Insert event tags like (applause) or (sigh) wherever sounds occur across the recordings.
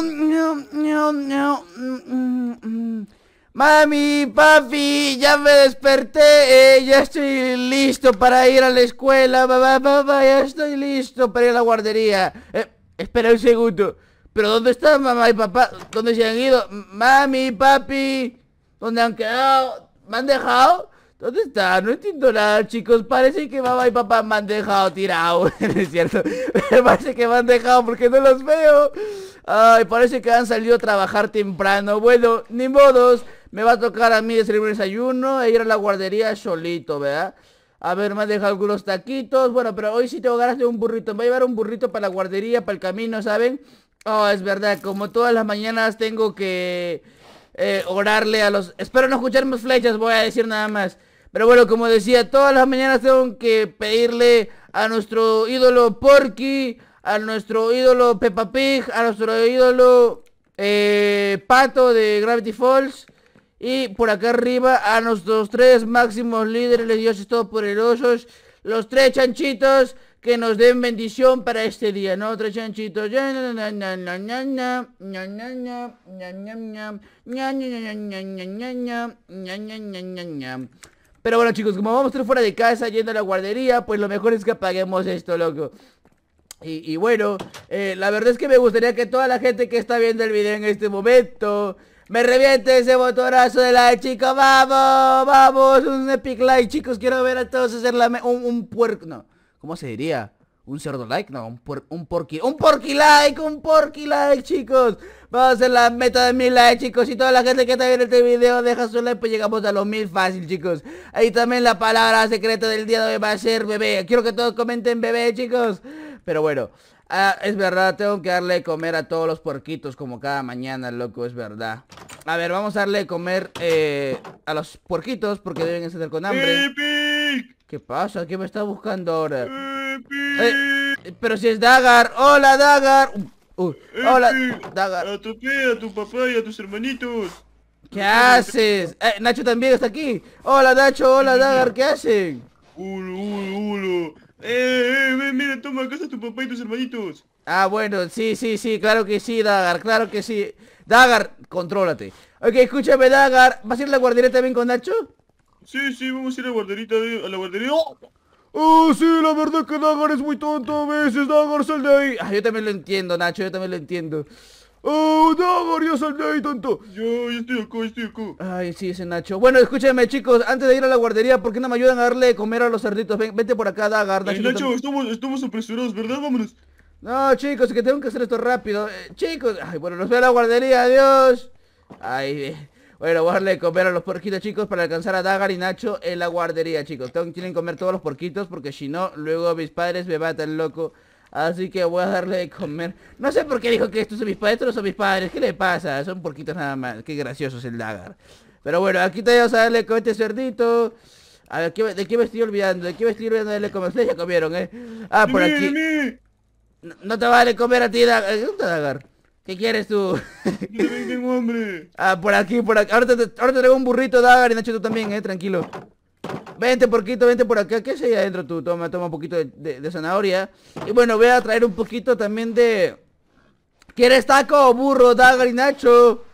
Mm, mm, mm. Mami, papi, ya me desperté, eh, ya estoy listo para ir a la escuela, papá, papá, ya estoy listo para ir a la guardería. Eh, espera un segundo, pero ¿dónde están mamá y papá? ¿Dónde se han ido? Mami, papi, ¿dónde han quedado? ¿Me han dejado? ¿Dónde está? No entiendo nada, chicos. Parece que mamá y papá me han dejado tirado. (laughs) es cierto. parece que me han dejado porque no los veo. Ay, parece que han salido a trabajar temprano. Bueno, ni modos. Me va a tocar a mí un desayuno e ir a la guardería solito, ¿verdad? A ver, me han dejado algunos taquitos. Bueno, pero hoy sí tengo ganas de un burrito. Me voy a llevar un burrito para la guardería, para el camino, ¿saben? Oh, es verdad. Como todas las mañanas tengo que... Eh, orarle a los... Espero no escuchar mis flechas, voy a decir nada más. Pero bueno, como decía, todas las mañanas tengo que pedirle a nuestro ídolo Porky, a nuestro ídolo Peppa Pig, a nuestro ídolo Pato de Gravity Falls. Y por acá arriba a nuestros tres máximos líderes, los dioses todopoderosos, los tres chanchitos que nos den bendición para este día, ¿no? Tres chanchitos. Pero bueno chicos, como vamos a estar fuera de casa yendo a la guardería, pues lo mejor es que apaguemos esto, loco. Y, bueno, eh, la verdad es que me gustaría que toda la gente que está viendo el video en este momento... Me reviente ese botonazo de like, chicos. Vamos, vamos. Un epic like, chicos. Quiero ver a todos hacer la... un, un puerco... No, ¿cómo se diría? Un cerdo like, no, un, por, un porky Un porky like, un porky like, chicos Vamos a hacer la meta de mil likes, chicos Y toda la gente que está viendo este video Deja su like, pues llegamos a los mil fácil, chicos Ahí también la palabra secreta del día de hoy va a ser bebé Quiero que todos comenten bebé, chicos Pero bueno ah, es verdad, tengo que darle de comer a todos los porquitos, como cada mañana, loco, es verdad. A ver, vamos a darle de comer eh, a los porquitos, porque deben estar con hambre. ¿Qué pasa? ¿Qué me está buscando ahora? Eh, pero si es Dagar. ¡Hola, Dagar! Este, ¡Hola, Dagar! a tu papá y a tus hermanitos! ¿Qué haces? Eh, Nacho también está aquí. ¡Hola, Nacho! ¡Hola, Dagar! ¿Qué hacen? ¡Ulo, ulo, ulo! ¡Eh, eh! Ven, mira, toma, acá a tu papá y tus hermanitos. Ah, bueno, sí, sí, sí, claro que sí, Dagar, claro que sí. Dagar, contrólate. Ok, escúchame, Dagar. ¿Vas a ir a la guardería también con Nacho? Sí, sí, vamos a ir a la guarderita, a la guardería. ¡Oh! Oh, sí, la verdad que Dagar es muy tonto a veces. Dagar, sal de ahí. Ah, yo también lo entiendo, Nacho, yo también lo entiendo. Oh, Dagar, yo sal de ahí, tonto. Yo, yo estoy acá, estoy acá. Ay, sí, ese Nacho. Bueno, escúchenme, chicos, antes de ir a la guardería, ¿por qué no me ayudan a darle de comer a los cerditos? Vente por acá, Dagar. Eh, Nacho, Nacho estamos, estamos apresurados, ¿verdad? Vámonos. No, chicos, es que tengo que hacer esto rápido. Eh, chicos, ay, bueno, nos veo a la guardería, adiós. Ay, eh. Bueno, Voy a darle de comer a los porquitos, chicos, para alcanzar a Dagar y Nacho en la guardería, chicos. Tengo, tienen que comer todos los porquitos porque si no, luego mis padres me matan, loco. Así que voy a darle de comer. No sé por qué dijo que estos son mis padres, estos no son mis padres. ¿Qué le pasa? Son porquitos nada más. Qué gracioso es el Dagar. Pero bueno, aquí te vamos a darle con este cerdito. A ver, ¿de qué me estoy olvidando? ¿De qué me estoy olvidando de darle comer? Ya comieron, ¿eh? Ah, por aquí. No, te vale comer a ti, Dagar. Dagar? ¿Qué quieres tú? tengo (laughs) Ah, por aquí, por aquí. Ahora te, traigo un burrito, Dagar, y Nacho, tú también, eh, tranquilo. Vente, porquito, vente por acá. ¿Qué es ahí adentro tú? Toma, toma un poquito de, zanahoria. Y bueno, voy a traer un poquito también de... ¿Quieres taco, burro, Dagar y Nacho?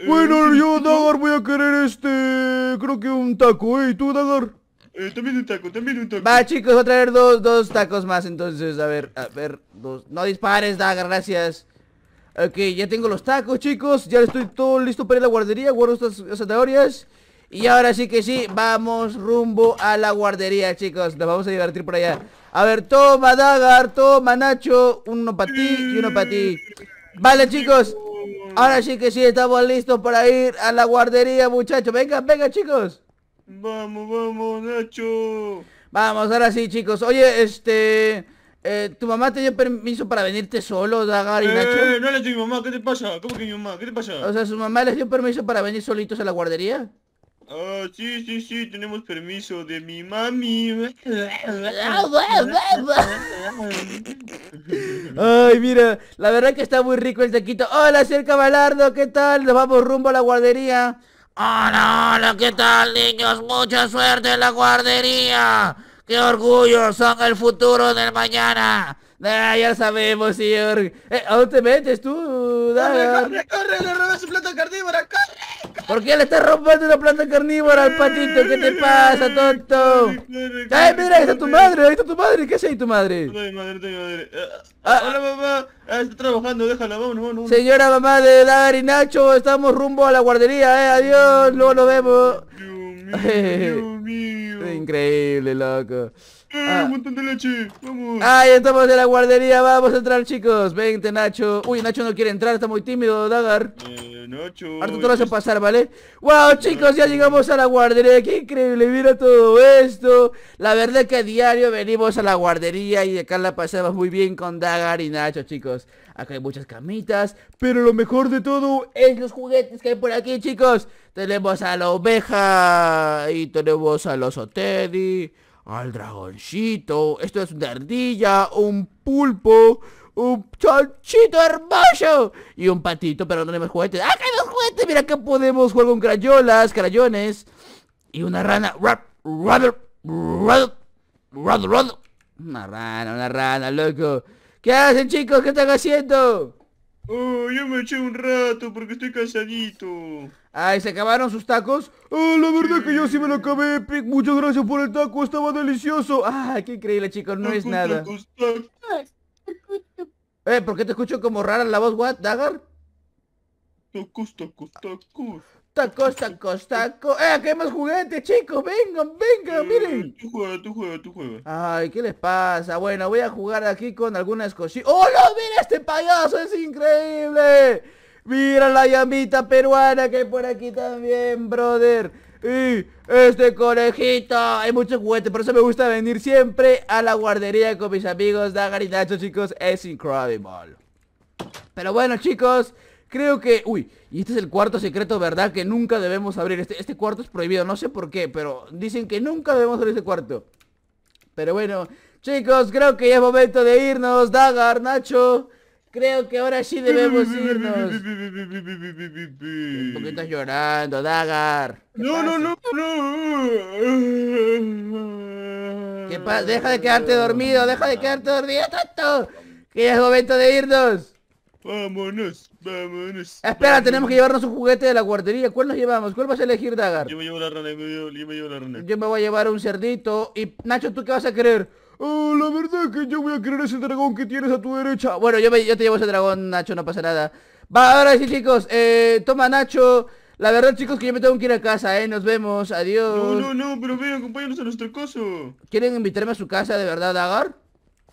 Eh, bueno, yo, Dagar, voy a querer este... Creo que un taco, ¿eh? ¿Y tú, Dagar? Eh, también un taco, también un taco. Va, chicos, voy a traer dos, tacos más, entonces. A ver, a ver, No dispares, Dagar, gracias. Ok, ya tengo los tacos, chicos Ya estoy todo listo para ir a la guardería Guardo estas, zanahorias Y ahora sí que sí, vamos rumbo a la guardería, chicos Nos vamos a divertir por allá A ver, toma Dagar, toma Nacho Uno para ti y uno para ti Vale, chicos Ahora sí que sí, estamos listos para ir a la guardería, muchachos Venga, venga, chicos Vamos, vamos, Nacho Vamos, ahora sí, chicos Oye, este... Eh, ¿Tu mamá te dio permiso para venirte solo, Dagar y eh, no le di mi mamá, ¿qué te pasa? ¿Cómo que mi mamá? ¿Qué te pasa? O sea, ¿su mamá les dio permiso para venir solitos a la guardería? Ah, sí, sí, sí, tenemos permiso de mi mami. Ay, mira, la verdad que está muy rico el taquito. Hola, cerca Balardo, ¿qué tal? Nos vamos rumbo a la guardería. Hola, hola, ¿qué tal, niños? Mucha suerte en la guardería. ¡Qué orgullo! ¡Son el futuro del mañana! ¡Ah, ya sabemos, señor. Eh, ¿A dónde te metes tú? Dale. Corre, corre, corre, le robé su planta carnívora, corre, ¿Por qué le estás rompiendo la planta carnívora al patito? ¿Qué te pasa, tonto? ¡Ay, eh, mira! Ahí está tu madre, ahí está tu madre. ¿Qué haces ahí tu madre? Madre, madre, madre. Ah, ah hola, mamá. Ah, está trabajando, déjala, vámonos, vámonos. Señora mamá de Dar y Nacho, estamos rumbo a la guardería, eh. Adiós, luego nos vemos. (laughs) Increíble, loco. Eh, ah. un montón de leche, vamos. Ah, estamos en la guardería, vamos a entrar, chicos. Vente, Nacho. Uy, Nacho no quiere entrar, está muy tímido, Dagar. Eh, Nacho. Harto te lo pasar, ¿vale? ¡Wow, chicos! Ya llegamos a la guardería. ¡Qué increíble! Mira todo esto. La verdad es que a diario venimos a la guardería y acá la pasamos muy bien con Dagar y Nacho, chicos. Acá hay muchas camitas, pero lo mejor de todo es los juguetes que hay por aquí, chicos. Tenemos a la oveja y tenemos al oso Teddy, al dragoncito. Esto es una ardilla, un pulpo, un chanchito hermoso y un patito, pero no tenemos juguetes. ¡Ah, que hay juguetes! Mira que podemos jugar con crayolas, crayones y una rana. Rap, Una rana, una rana, loco. ¿Qué hacen, chicos? ¿Qué están haciendo? Oh, yo me eché un rato porque estoy cansadito. Ay, ¿se acabaron sus tacos? Oh, la verdad que yo sí me lo acabé, Epic Muchas gracias por el taco, estaba delicioso. Ah, qué increíble, chicos, no es nada. Eh, ¿por qué te escucho como rara la voz, what, Dagar? Tacos, tacos, tacos. Tacos, tacos, tacos. ¡Eh, aquí hay más juguetes, chicos! ¡Vengan, vengan, eh, miren! Tú juega, tú juega, tú juega. Ay, ¿qué les pasa? Bueno, voy a jugar aquí con algunas cositas. ¡Oh, no! ¡Mira este payaso! ¡Es increíble! ¡Mira la llamita peruana que hay por aquí también, brother! ¡Y este conejito! Hay mucho juguetes, por eso me gusta venir siempre a la guardería con mis amigos Dagar y Nacho, chicos. Es incredible. Pero bueno, chicos, creo que... Uy, y este es el cuarto secreto, ¿verdad? Que nunca debemos abrir. Este, este cuarto es prohibido, no sé por qué, pero dicen que nunca debemos abrir este cuarto. Pero bueno, chicos, creo que ya es momento de irnos. Dagar, Nacho... Creo que ahora sí debemos (laughs) irnos. ¿Por qué estás llorando, Dagar? No, no, no, no. Deja de quedarte dormido, deja de quedarte dormido, tanto. Que ya es momento de irnos. Vámonos, vámonos. Espera, tenemos que llevarnos un juguete de la guardería. ¿Cuál nos llevamos? ¿Cuál vas a elegir, Dagar? Yo me llevo la rana, yo llevo, rana. Yo me voy a llevar un cerdito. Y Nacho, ¿tú qué vas a querer? Oh, la verdad que yo voy a querer ese dragón que tienes a tu derecha. Bueno, yo, te llevo ese dragón, Nacho, no pasa nada. Va, ahora sí, chicos. Eh, toma, Nacho. La verdad, chicos, que yo me tengo que ir a casa, ¿eh? Nos vemos, adiós. No, no, no, pero ven, acompáñanos a nuestro coso. ¿Quieren invitarme a su casa, de verdad, Agar?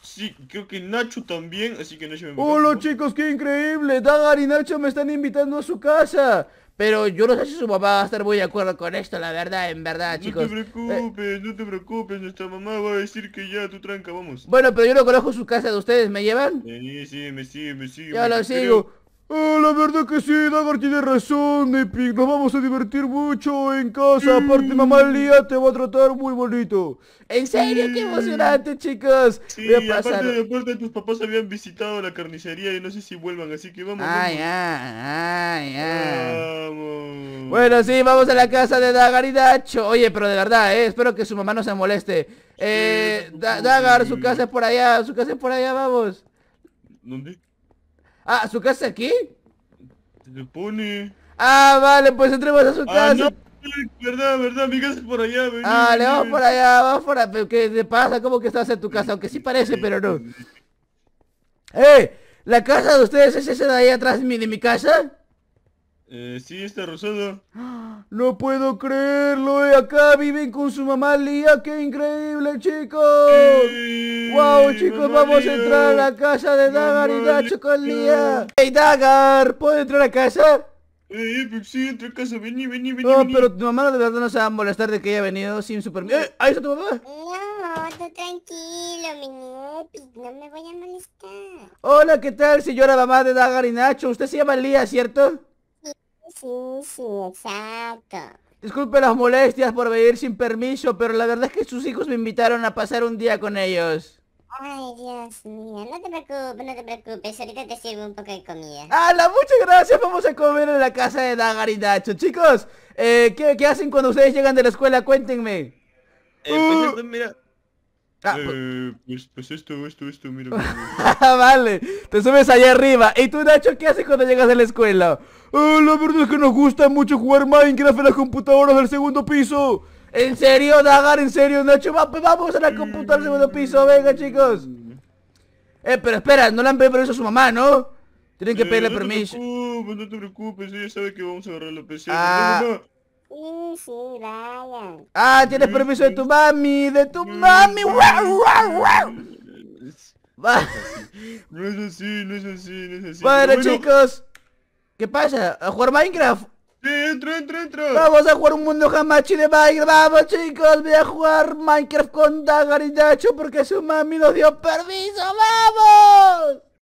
Sí, creo que Nacho también, así que Nacho me ¡Hola chicos, qué increíble! Dagar y Nacho me están invitando a su casa Pero yo no sé si su papá va a estar muy de acuerdo con esto, la verdad, en verdad, chicos No te preocupes, eh, no te preocupes, nuestra mamá va a decir que ya, tú tranca, vamos Bueno, pero yo no conozco su casa de ustedes, ¿me llevan? Sí, sí, me sigue, me sigue Ya lo sigo Oh, la verdad que sí, Dagar tiene razón, Epic. Nos vamos a divertir mucho en casa. Aparte, mm. mamá Lía te va a tratar muy bonito. En serio, qué emocionante, chicos! Sí, Voy a Aparte, tus papás habían visitado la carnicería y no sé si vuelvan, así que vamos. Ay, ay, ay, Vamos. Bueno, sí, vamos a la casa de Dagar y Dacho. Oye, pero de verdad, eh, espero que su mamá no se moleste. Eh, Dagar, su casa es por allá, su casa es por allá, vamos. ¿Dónde? Ah, ¿su casa aquí? Se pone. Ah, vale, pues entremos a su ah, casa. no, verdad, verdad, mi casa es por allá, Ah, le vamos por allá, vamos por allá. ¿Qué te pasa? ¿Cómo que estás en tu casa? Aunque sí parece, pero no. (laughs) ¡Eh! ¿La casa de ustedes es esa de ahí atrás de mi casa? Eh, sí, está rosado No puedo creerlo. Eh, acá viven con su mamá Lía. ¡Qué increíble, chicos! ¡Wow, chicos! Vamos a entrar a la casa de Dagar y Nacho con Lía. ¡Hey, Dagar! ¿Puedo entrar a casa? Eh, eh pues sí, entra a casa. Vení, vení, vení. No, pero tu mamá de verdad no se va a molestar de que haya venido sin su permiso. ¡Eh! ¡Ahí está tu mamá! No, tú tranquilo, mi pues, No me voy a molestar. Hola, ¿qué tal, señora mamá de Dagar y Nacho? Usted se llama Lía, ¿cierto? Sí, sí, exacto. Disculpe las molestias por venir sin permiso, pero la verdad es que sus hijos me invitaron a pasar un día con ellos. Ay, Dios mío, no te preocupes, no te preocupes, ahorita te sirvo un poco de comida. ¡Hala! Muchas gracias, vamos a comer en la casa de Dagar y Nacho. Chicos, eh, ¿qué, hacen cuando ustedes llegan de la escuela? Cuéntenme. Eh, pues uh. mira, Ah, eh, pues. Pues, pues, esto, esto, esto, mira. (laughs) Ah, vale, te subes allá arriba. ¿Y tú, Nacho, qué haces cuando llegas a la escuela? Eh, la verdad es que nos gusta mucho jugar Minecraft en las computadoras del segundo piso. ¿En serio, Dagar? ¿En serio, Nacho? Pues vamos a la computadora del segundo piso, venga, chicos. Eh, pero espera, no le han pedido permiso a su mamá, ¿no? Tienen que eh, pedirle permiso no permiso. No te preocupes, ella sabe que vamos a agarrar la PC. Ah. Ah, tienes permiso de tu mami, de tu mami. No es así, no es así, no es así. Bueno, chicos, ¿qué pasa? ¿A jugar Minecraft? Sí, entro, entro, entro Vamos a jugar un mundo jamachi de Minecraft. Vamos, chicos, voy a jugar Minecraft con Dagar y Nacho porque su mami nos dio permiso. ¡Vamos!